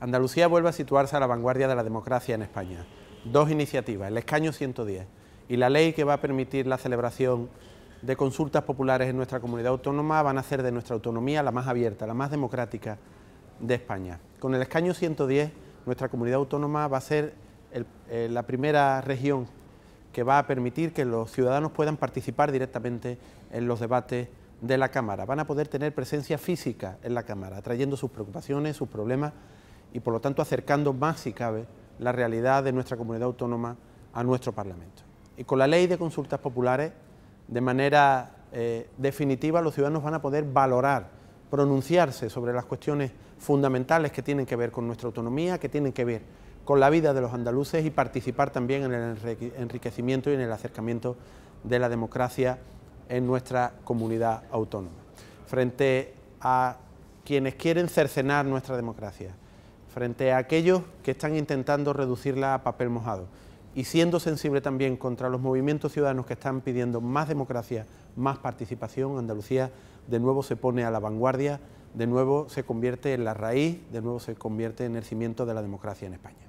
Andalucía vuelve a situarse a la vanguardia de la democracia en España. Dos iniciativas, el escaño 110 y la ley que va a permitir la celebración de consultas populares en nuestra comunidad autónoma, van a ser de nuestra autonomía la más abierta, la más democrática de España. Con el escaño 110, nuestra comunidad autónoma va a ser eh, la primera región que va a permitir que los ciudadanos puedan participar directamente en los debates de la Cámara. Van a poder tener presencia física en la Cámara, trayendo sus preocupaciones, sus problemas y por lo tanto acercando más si cabe la realidad de nuestra comunidad autónoma a nuestro Parlamento. Y con la ley de consultas populares, de manera eh, definitiva, los ciudadanos van a poder valorar, pronunciarse sobre las cuestiones fundamentales que tienen que ver con nuestra autonomía, que tienen que ver con la vida de los andaluces y participar también en el enriquecimiento y en el acercamiento de la democracia en nuestra comunidad autónoma. Frente a quienes quieren cercenar nuestra democracia, frente a aquellos que están intentando reducirla a papel mojado y siendo sensible también contra los movimientos ciudadanos que están pidiendo más democracia, más participación, Andalucía de nuevo se pone a la vanguardia, de nuevo se convierte en la raíz, de nuevo se convierte en el cimiento de la democracia en España.